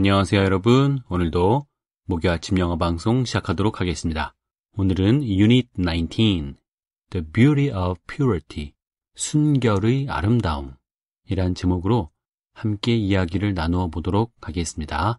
안녕하세요 여러분. 오늘도 목요 아침 영어 방송 시작하도록 하겠습니다. 오늘은 유닛 19 The Beauty of Purity 순결의 아름다움 이란 제목으로 함께 이야기를 나누어 보도록 하겠습니다.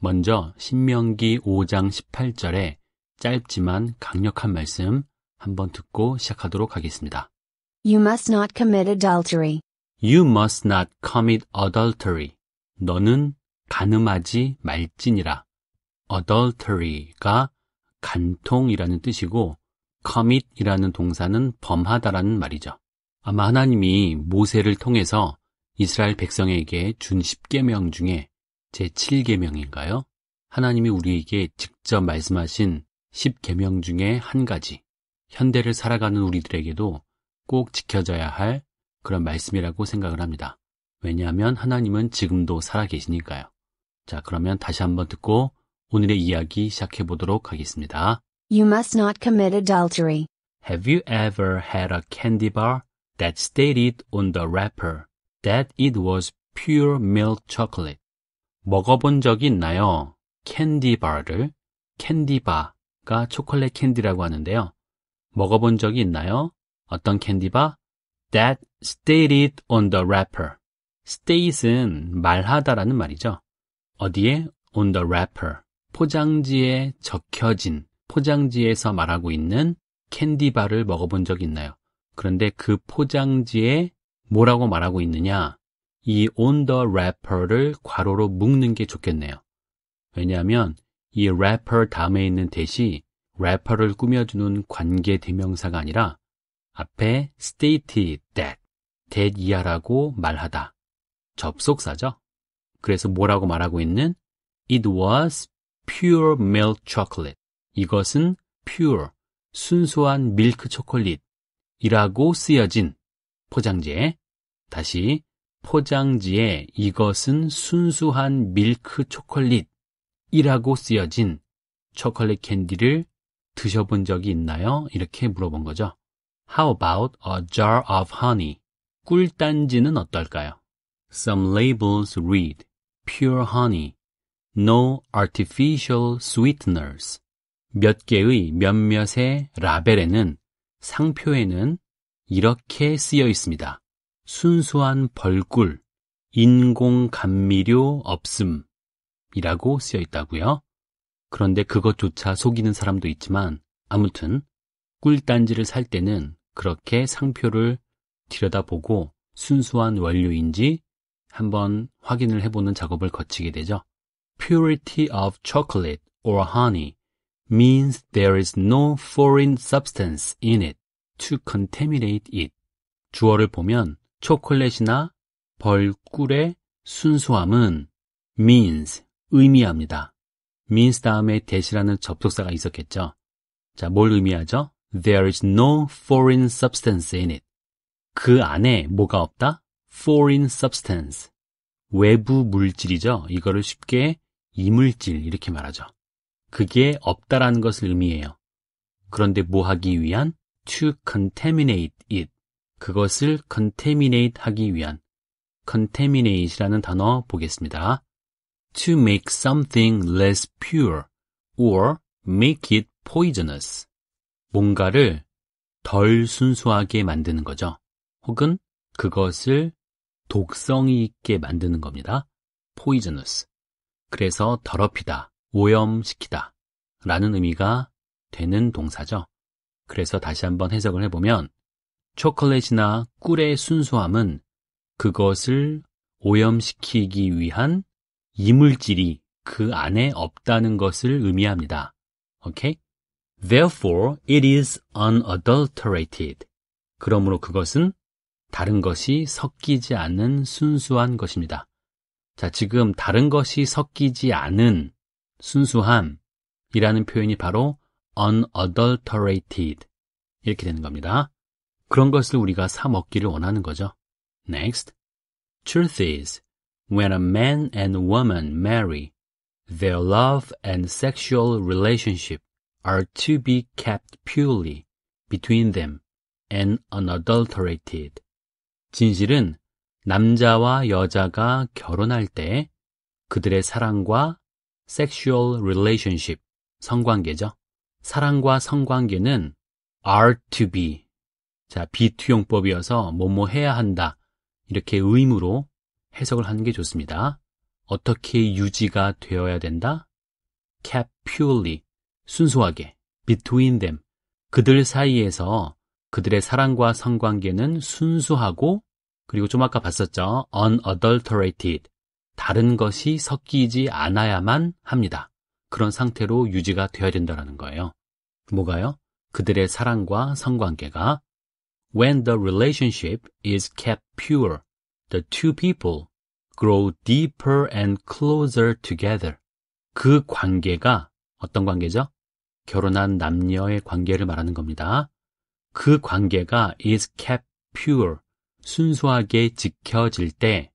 먼저 신명기 5장 18절에 짧지만 강력한 말씀 한번 듣고 시작하도록 하겠습니다. You must not commit adultery. You must not commit adultery. 너는 가늠하지 말지니라. adultery가 간통이라는 뜻이고 commit이라는 동사는 범하다라는 말이죠. 아마 하나님이 모세를 통해서 이스라엘 백성에게 준 10계명 중에 제7계명인가요? 하나님이 우리에게 직접 말씀하신 10계명 중에 한 가지. 현대를 살아가는 우리들에게도 꼭 지켜져야 할 그런 말씀이라고 생각을 합니다. 왜냐하면 하나님은 지금도 살아계시니까요. 자, 그러면 다시 한번 듣고 오늘의 이야기 시작해 보도록 하겠습니다. You must not commit adultery. Have you ever had a candy bar that stated on the wrapper that it was pure milk chocolate? 먹어본 적이 있나요? 캔디 바를 캔디 바가 초콜릿 캔디라고 하는데요. 먹어본 적이 있나요? 어떤 캔디 바? That stated on the wrapper. state은 말하다라는 말이죠. 어디에? on the wrapper. 포장지에 적혀진, 포장지에서 말하고 있는 캔디바를 먹어본 적 있나요? 그런데 그 포장지에 뭐라고 말하고 있느냐? 이 on the wrapper를 괄호로 묶는 게 좋겠네요. 왜냐하면 이 wrapper 다음에 있는 대시 wrapper를 꾸며주는 관계 대명사가 아니라 앞에 stated that, that 이하라고 말하다. 접속사죠. 그래서 뭐라고 말하고 있는? It was pure milk chocolate. 이것은 pure, 순수한 밀크 초콜릿이라고 쓰여진 포장지에 다시 포장지에 이것은 순수한 밀크 초콜릿이라고 쓰여진 초콜릿 캔디를 드셔본 적이 있나요? 이렇게 물어본 거죠. How about a jar of honey? 꿀단지는 어떨까요? Some labels read. pure honey, no artificial sweeteners. 몇 개의 몇몇의 라벨에는 상표에는 이렇게 쓰여 있습니다. 순수한 벌꿀, 인공 감미료 없음 이라고 쓰여 있다고요. 그런데 그것조차 속이는 사람도 있지만 아무튼 꿀단지를 살 때는 그렇게 상표를 들여다보고 순수한 원료인지 한번 확인을 해보는 작업을 거치게 되죠. Purity of chocolate or honey means there is no foreign substance in it to contaminate it. 주어를 보면 초콜릿이나 벌꿀의 순수함은 means 의미합니다. means 다음에 대시라는 접속사가 있었겠죠. 자, 뭘 의미하죠? There is no foreign substance in it. 그 안에 뭐가 없다? foreign substance. 외부 물질이죠. 이거를 쉽게 이물질 이렇게 말하죠. 그게 없다라는 것을 의미해요. 그런데 뭐 하기 위한? to contaminate it. 그것을 contaminate 하기 위한 contaminate이라는 단어 보겠습니다. to make something less pure or make it poisonous. 뭔가를 덜 순수하게 만드는 거죠. 혹은 그것을 독성이 있게 만드는 겁니다. poisonous. 그래서 더럽히다, 오염시키다 라는 의미가 되는 동사죠. 그래서 다시 한번 해석을 해보면 초콜릿이나 꿀의 순수함은 그것을 오염시키기 위한 이물질이 그 안에 없다는 것을 의미합니다. Okay? Therefore, it is unadulterated. 그러므로 그것은 다른 것이 섞이지 않은 순수한 것입니다. 자, 지금 다른 것이 섞이지 않은 순수함이라는 표현이 바로 unadulterated 이렇게 되는 겁니다. 그런 것을 우리가 사 먹기를 원하는 거죠. Next. Truth is, when a man and woman marry, their love and sexual relationship are to be kept purely between them and unadulterated. 진실은 남자와 여자가 결혼할 때 그들의 사랑과 sexual relationship, 성관계죠. 사랑과 성관계는 are to be. 자, b 2용법이어서 뭐뭐 해야 한다. 이렇게 의무로 해석을 하는 게 좋습니다. 어떻게 유지가 되어야 된다? kept purely, 순수하게, between them, 그들 사이에서 그들의 사랑과 성관계는 순수하고 그리고 좀 아까 봤었죠. unadulterated. 다른 것이 섞이지 않아야만 합니다. 그런 상태로 유지가 되어야 된다는 거예요. 뭐가요? 그들의 사랑과 성관계가 When the relationship is kept pure, the two people grow deeper and closer together. 그 관계가 어떤 관계죠? 결혼한 남녀의 관계를 말하는 겁니다. 그 관계가 is kept pure, 순수하게 지켜질 때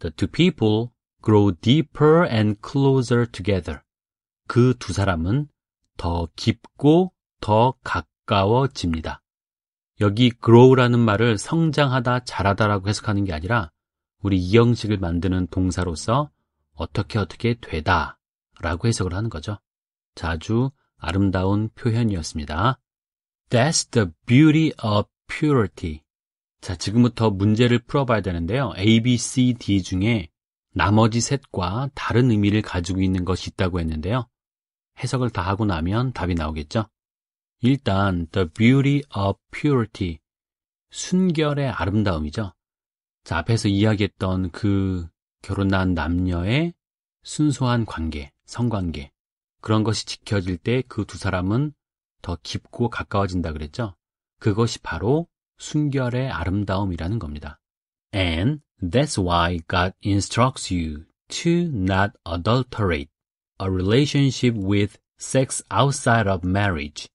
the two people grow deeper and closer together. 그 두 사람은 더 깊고 더 가까워집니다. 여기 grow라는 말을 성장하다, 자라다라고 해석하는 게 아니라 우리 이 형식을 만드는 동사로서 어떻게 어떻게 되다 라고 해석을 하는 거죠. 자주 아름다운 표현이었습니다. That's the beauty of purity. 자, 지금부터 문제를 풀어봐야 되는데요. A, B, C, D 중에 나머지 셋과 다른 의미를 가지고 있는 것이 있다고 했는데요. 해석을 다 하고 나면 답이 나오겠죠. 일단 The Beauty of Purity 순결의 아름다움이죠. 자, 앞에서 이야기했던 그 결혼한 남녀의 순수한 관계, 성관계 그런 것이 지켜질 때 그 두 사람은 더 깊고 가까워진다 그랬죠? 그것이 바로 순결의 아름다움이라는 겁니다. And that's why God instructs you to not adulterate a relationship with sex outside of marriage.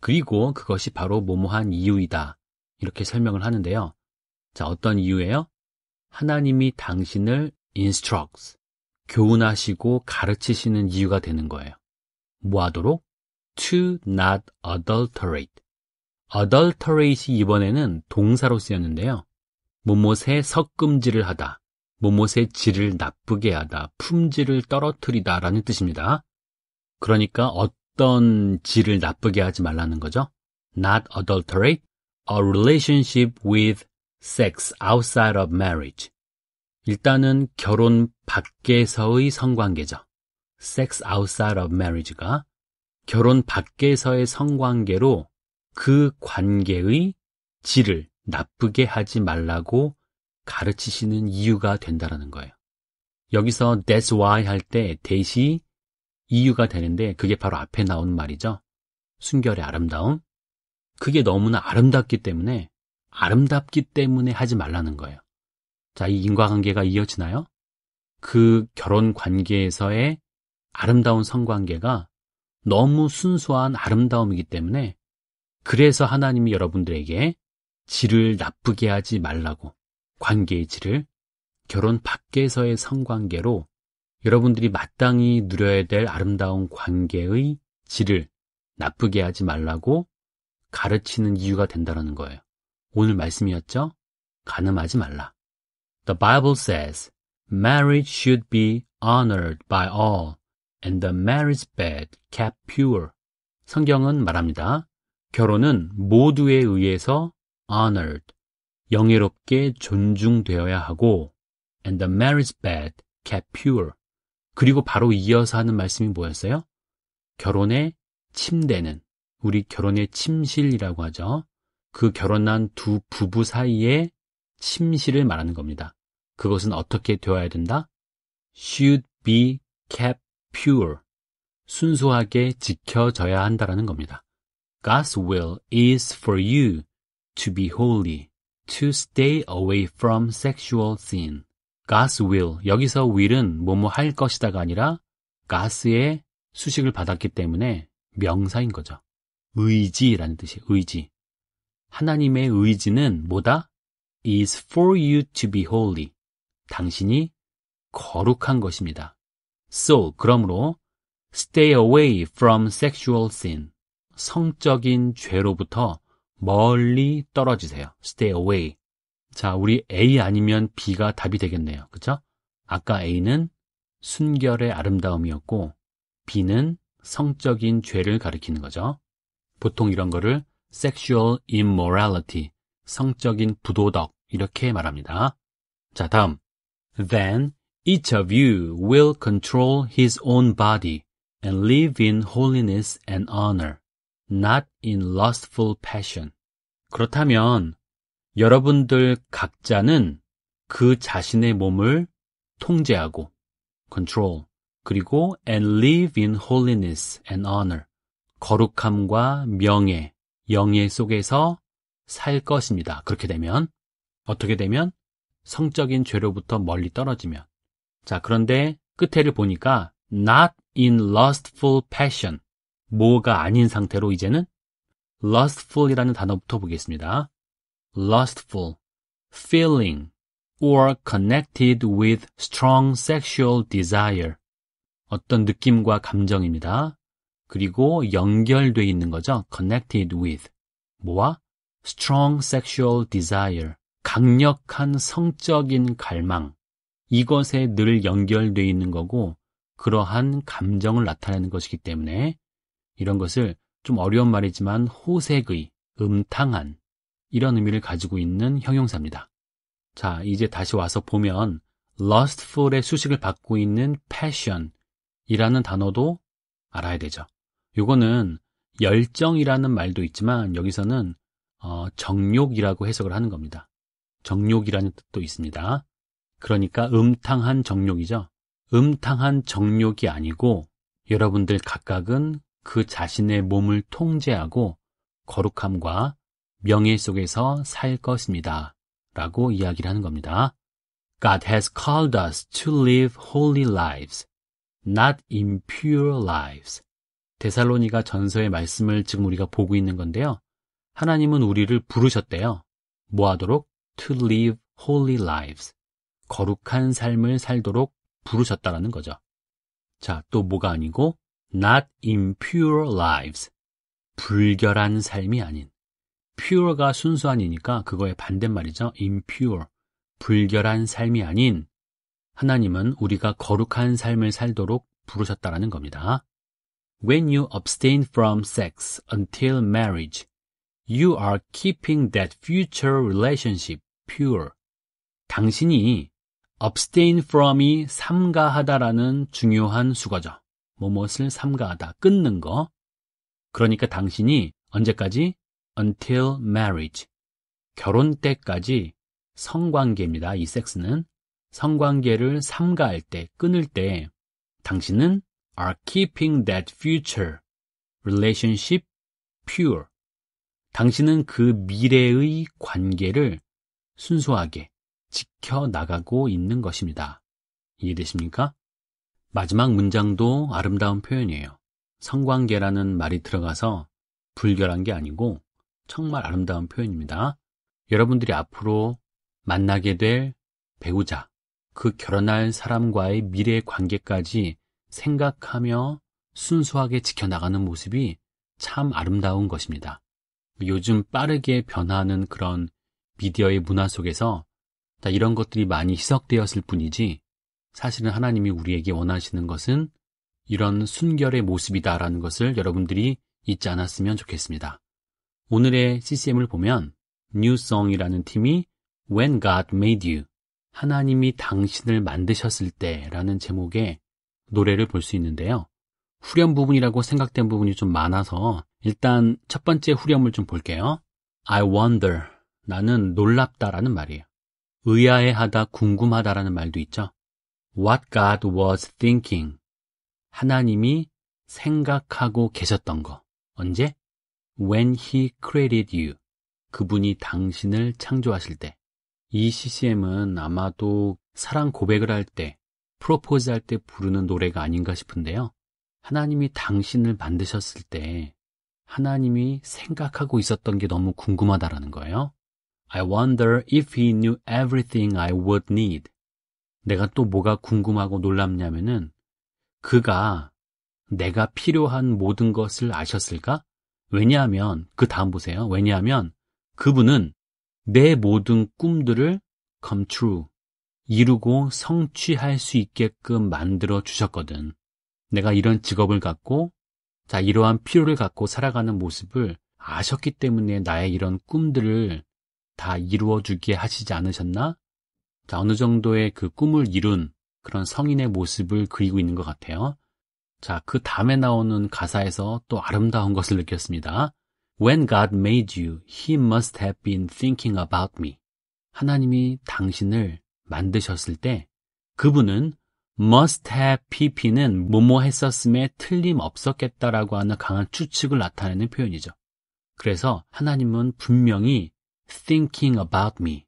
그리고 그것이 바로 모모한 이유이다. 이렇게 설명을 하는데요. 자, 어떤 이유예요? 하나님이 당신을 instructs, 교훈하시고 가르치시는 이유가 되는 거예요. 뭐 하도록? to not adulterate. adulterate이 이번에는 동사로 쓰였는데요. 무엇에 섞음질을 하다, 무엇의 질을 나쁘게 하다, 품질을 떨어뜨리다 라는 뜻입니다. 그러니까 어떤 질을 나쁘게 하지 말라는 거죠. not adulterate a relationship with sex outside of marriage. 일단은 결혼 밖에서의 성관계죠. sex outside of marriage가 결혼 밖에서의 성관계로 그 관계의 질을 나쁘게 하지 말라고 가르치시는 이유가 된다라는 거예요. 여기서 that's why 할때 대시 이유가 되는데 그게 바로 앞에 나온 말이죠. 순결의 아름다움. 그게 너무나 아름답기 때문에 아름답기 때문에 하지 말라는 거예요. 자, 이 인과관계가 이어지나요? 그 결혼 관계에서의 아름다운 성관계가 너무 순수한 아름다움이기 때문에 그래서 하나님이 여러분들에게 질을 나쁘게 하지 말라고 관계의 질을 결혼 밖에서의 성관계로 여러분들이 마땅히 누려야 될 아름다운 관계의 질을 나쁘게 하지 말라고 가르치는 이유가 된다는 거예요. 오늘 말씀이었죠? 가늠하지 말라. The Bible says marriage should be honored by all. and the marriage bed kept pure. 성경은 말합니다. 결혼은 모두에 의해서 honored, 영예롭게 존중되어야 하고 and the marriage bed kept pure. 그리고 바로 이어서 하는 말씀이 뭐였어요? 결혼의 침대는 우리 결혼의 침실이라고 하죠. 그 결혼한 두 부부 사이의 침실을 말하는 겁니다. 그것은 어떻게 되어야 된다? should be kept pure, 순수하게 지켜져야 한다라는 겁니다. God's will is for you to be holy, to stay away from sexual sin. God's will, 여기서 will은 뭐뭐 할 것이다가 아니라 God의 수식을 받았기 때문에 명사인 거죠. 의지라는 뜻이에요. 의지. 하나님의 의지는 뭐다? is for you to be holy. 당신이 거룩한 것입니다. So, 그러므로 stay away from sexual sin. 성적인 죄로부터 멀리 떨어지세요. stay away. 자, 우리 A 아니면 B가 답이 되겠네요. 그쵸 아까 A는 순결의 아름다움이었고 B는 성적인 죄를 가리키는 거죠. 보통 이런 거를 sexual immorality, 성적인 부도덕 이렇게 말합니다. 자, 다음. Then Each of you will control his own body and live in holiness and honor, not in lustful passion. 그렇다면 여러분들 각자는 그 자신의 몸을 통제하고 control 그리고 and live in holiness and honor 거룩함과 명예, 영예 속에서 살 것입니다. 그렇게 되면 어떻게 되면 성적인 죄로부터 멀리 떨어지면 자, 그런데 끝에를 보니까 not in lustful passion. 뭐가 아닌 상태로 이제는 lustful이라는 단어부터 보겠습니다. lustful, feeling, or connected with strong sexual desire. 어떤 느낌과 감정입니다. 그리고 연결돼 있는 거죠. connected with. 뭐와? strong sexual desire. 강력한 성적인 갈망. 이것에 늘 연결되어 있는 거고 그러한 감정을 나타내는 것이기 때문에 이런 것을 좀 어려운 말이지만 호색의, 음탕한 이런 의미를 가지고 있는 형용사입니다. 자, 이제 다시 와서 보면 lustful의 수식을 받고 있는 passion이라는 단어도 알아야 되죠. 요거는 열정이라는 말도 있지만 여기서는 어, 정욕이라고 해석을 하는 겁니다. 정욕이라는 뜻도 있습니다. 그러니까 음탕한 정욕이죠. 음탕한 정욕이 아니고 여러분들 각각은 그 자신의 몸을 통제하고 거룩함과 명예 속에서 살 것입니다. 라고 이야기를 하는 겁니다. God has called us to live holy lives, not impure lives. 데살로니가 전서의 말씀을 지금 우리가 보고 있는 건데요. 하나님은 우리를 부르셨대요. 뭐 하도록? To live holy lives. 거룩한 삶을 살도록 부르셨다라는 거죠. 자, 또 뭐가 아니고 not impure lives. 불결한 삶이 아닌 pure가 순수한이니까 그거의 반대말이죠. impure. 불결한 삶이 아닌 하나님은 우리가 거룩한 삶을 살도록 부르셨다라는 겁니다. When you abstain from sex until marriage, you are keeping that future relationship pure. 당신이 abstain from이 삼가하다라는 중요한 수거죠. 무엇을 삼가하다, 끊는 거. 그러니까 당신이 언제까지? until marriage. 결혼 때까지 성관계입니다. 이 섹스는. 성관계를 삼가할 때, 끊을 때, 당신은 are keeping that future relationship pure. 당신은 그 미래의 관계를 순수하게, 지켜나가고 있는 것입니다. 이해되십니까? 마지막 문장도 아름다운 표현이에요. 성관계라는 말이 들어가서 불결한 게 아니고 정말 아름다운 표현입니다. 여러분들이 앞으로 만나게 될 배우자, 그 결혼할 사람과의 미래 관계까지 생각하며 순수하게 지켜나가는 모습이 참 아름다운 것입니다. 요즘 빠르게 변화하는 그런 미디어의 문화 속에서 자, 이런 것들이 많이 희석되었을 뿐이지 사실은 하나님이 우리에게 원하시는 것은 이런 순결의 모습이다라는 것을 여러분들이 잊지 않았으면 좋겠습니다. 오늘의 CCM을 보면 뉴송이라는 팀이 When God Made You 하나님이 당신을 만드셨을 때라는 제목의 노래를 볼 수 있는데요. 후렴 부분이라고 생각된 부분이 좀 많아서 일단 첫 번째 후렴을 좀 볼게요. I wonder 나는 놀랍다라는 말이에요. 의아해하다, 궁금하다라는 말도 있죠. What God was thinking. 하나님이 생각하고 계셨던 거. 언제? When He created you. 그분이 당신을 창조하실 때. 이 CCM은 아마도 사랑 고백을 할 때, 프로포즈 할 때 부르는 노래가 아닌가 싶은데요. 하나님이 당신을 만드셨을 때, 하나님이 생각하고 있었던 게 너무 궁금하다라는 거예요. I wonder if he knew everything I would need. 내가 또 뭐가 궁금하고 놀랍냐면은 그가 내가 필요한 모든 것을 아셨을까? 왜냐하면 그 다음 보세요. 왜냐하면 그분은 내 모든 꿈들을 come true 이루고 성취할 수 있게끔 만들어 주셨거든. 내가 이런 직업을 갖고 자 이러한 필요를 갖고 살아가는 모습을 아셨기 때문에 나의 이런 꿈들을 다 이루어 주게 하시지 않으셨나? 자, 어느 정도의 그 꿈을 이룬 그런 성인의 모습을 그리고 있는 것 같아요. 자, 그 다음에 나오는 가사에서 또 아름다운 것을 느꼈습니다. When God made you, he must have been thinking about me. 하나님이 당신을 만드셨을 때 그분은 must have pp는 뭐뭐 했었음에 틀림없었겠다라고 하는 강한 추측을 나타내는 표현이죠. 그래서 하나님은 분명히 thinking about me.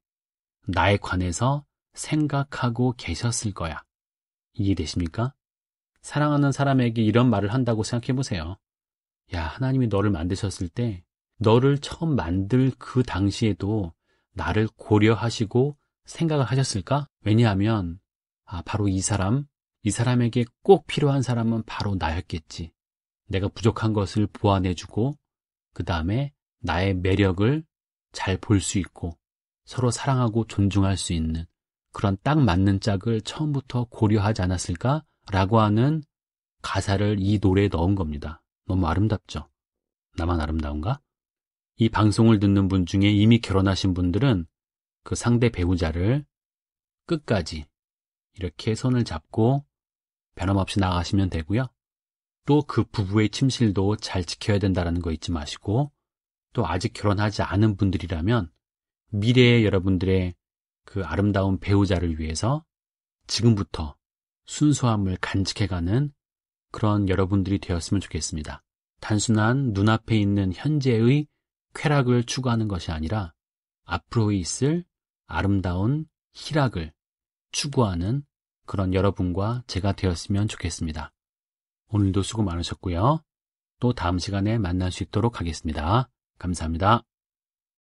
나에 관해서 생각하고 계셨을 거야. 이해되십니까? 사랑하는 사람에게 이런 말을 한다고 생각해 보세요. 야, 하나님이 너를 만드셨을 때 너를 처음 만들 그 당시에도 나를 고려하시고 생각을 하셨을까? 왜냐하면 아, 바로 이 사람, 이 사람에게 꼭 필요한 사람은 바로 나였겠지. 내가 부족한 것을 보완해주고 그 다음에 나의 매력을 잘볼수 있고 서로 사랑하고 존중할 수 있는 그런 딱 맞는 짝을 처음부터 고려하지 않았을까라고 하는 가사를 이 노래에 넣은 겁니다. 너무 아름답죠? 나만 아름다운가? 이 방송을 듣는 분 중에 이미 결혼하신 분들은 그 상대 배우자를 끝까지 이렇게 손을 잡고 변함없이 나가시면 되고요. 또 그 부부의 침실도 잘 지켜야 된다라는 거 잊지 마시고 또 아직 결혼하지 않은 분들이라면 미래의 여러분들의 그 아름다운 배우자를 위해서 지금부터 순수함을 간직해가는 그런 여러분들이 되었으면 좋겠습니다. 단순한 눈앞에 있는 현재의 쾌락을 추구하는 것이 아니라 앞으로 있을 아름다운 희락을 추구하는 그런 여러분과 제가 되었으면 좋겠습니다. 오늘도 수고 많으셨고요. 또 다음 시간에 만날 수 있도록 하겠습니다. 감사합니다.